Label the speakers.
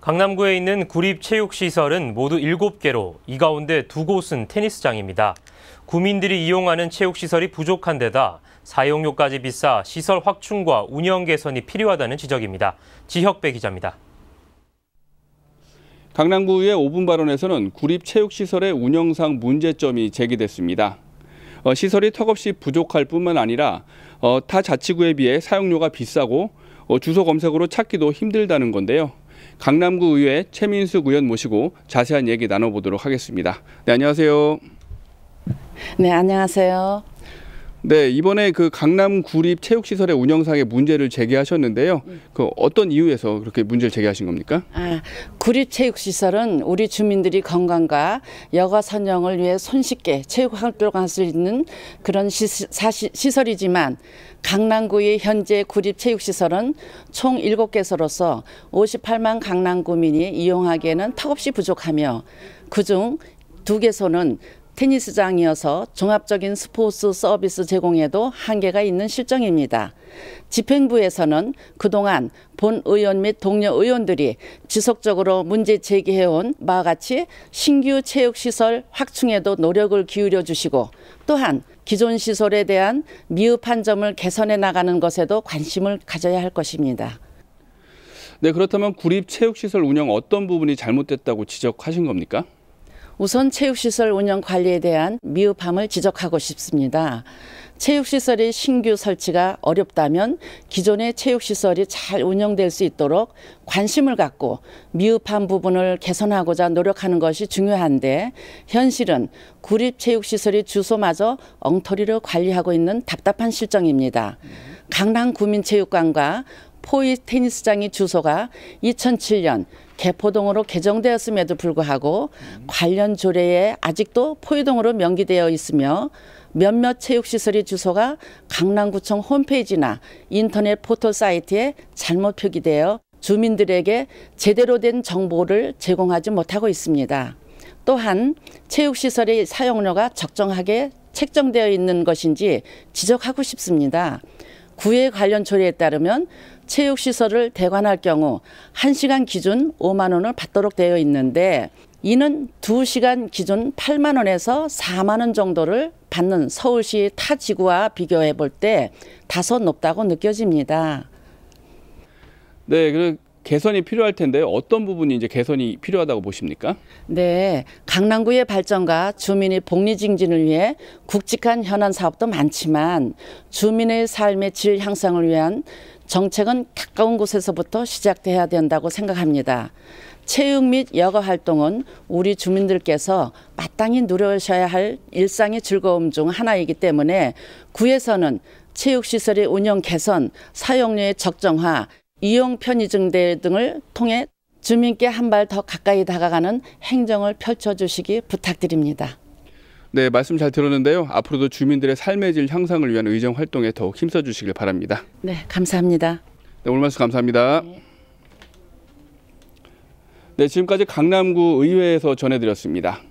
Speaker 1: 강남구에 있는 구립체육시설은 모두 7개로 이 가운데 두 곳은 테니스장입니다. 구민들이 이용하는 체육시설이 부족한 데다 사용료까지 비싸 시설 확충과 운영 개선이 필요하다는 지적입니다. 지혁배 기자입니다. 강남구의 5분 발언에서는 구립체육시설의 운영상 문제점이 제기됐습니다. 어, 시설이 턱없이 부족할 뿐만 아니라 어, 타 자치구에 비해 사용료가 비싸고 어, 주소 검색으로 찾기도 힘들다는 건데요. 강남구 의회 최민수 의원 모시고 자세한 얘기 나눠보도록 하겠습니다. 네, 안녕하세요.
Speaker 2: 네, 안녕하세요.
Speaker 1: 네, 이번에 그 강남 구립 체육시설의 운영상의 문제를 제기하셨는데요. 음. 그 어떤 이유에서 그렇게 문제를 제기하신 겁니까?
Speaker 2: 아, 구립 체육시설은 우리 주민들이 건강과 여가 선영을 위해 손쉽게 체육 활동할 수 있는 그런 시 사시, 시설이지만 강남구의 현재 구립 체육시설은 총 7개소로서 58만 강남구민이 이용하기에는 턱없이 부족하며 그중 두 개소는 테니스장이어서 종합적인 스포츠 서비스 제공에도 한계가 있는 실정입니다. 집행부에서는 그동안 본 의원 및 동료 의원들이 지속적으로 문제 제기해온 바와 같이 신규 체육시설 확충에도 노력을 기울여 주시고 또한 기존 시설에 대한 미흡한 점을 개선해 나가는 것에도 관심을 가져야 할 것입니다.
Speaker 1: 네, 그렇다면 구립 체육시설 운영 어떤 부분이 잘못됐다고 지적하신 겁니까?
Speaker 2: 우선 체육시설 운영 관리에 대한 미흡함을 지적하고 싶습니다. 체육시설의 신규 설치가 어렵다면 기존의 체육시설이 잘 운영될 수 있도록 관심을 갖고 미흡한 부분을 개선하고자 노력하는 것이 중요한데 현실은 구립체육시설의 주소마저 엉터리로 관리하고 있는 답답한 실정입니다. 강남구민체육관과 포이 테니스장의 주소가 2007년 개포동으로 개정되었음에도 불구하고 음. 관련 조례에 아직도 포유동으로 명기되어 있으며 몇몇 체육시설의 주소가 강남구청 홈페이지나 인터넷 포털 사이트에 잘못 표기되어 주민들에게 제대로 된 정보를 제공하지 못하고 있습니다. 또한 체육시설의 사용료가 적정하게 책정되어 있는 것인지 지적하고 싶습니다. 구에 관련 조례에 따르면 체육시설을 대관할 경우 1시간 기준 5만 원을 받도록 되어 있는데 이는 2시간 기준 8만 원에서 4만 원 정도를 받는 서울시 타 지구와 비교해 볼 때 다소 높다고 느껴집니다.
Speaker 1: 네, 그 개선이 필요할 텐데 어떤 부분이 이제 개선이 필요하다고 보십니까?
Speaker 2: 네, 강남구의 발전과 주민의 복리 증진을 위해 굵직한 현안 사업도 많지만 주민의 삶의 질 향상을 위한 정책은 가까운 곳에서부터 시작돼야 된다고 생각합니다. 체육 및 여가 활동은 우리 주민들께서 마땅히 누려셔야 할 일상의 즐거움 중 하나이기 때문에 구에서는 체육시설의 운영 개선, 사용료의 적정화, 이용 편의증대 등을 통해 주민께 한 발 더 가까이 다가가는 행정을 펼쳐주시기 부탁드립니다.
Speaker 1: 네, 말씀 잘 들었는데요. 앞으로도 주민들의 삶의 질 향상을 위한 의정 활동에 더욱 힘써 주시길 바랍니다.
Speaker 2: 네, 감사합니다.
Speaker 1: 네, 오늘 말씀 감사합니다. 네. 네, 지금까지 강남구 의회에서 전해드렸습니다.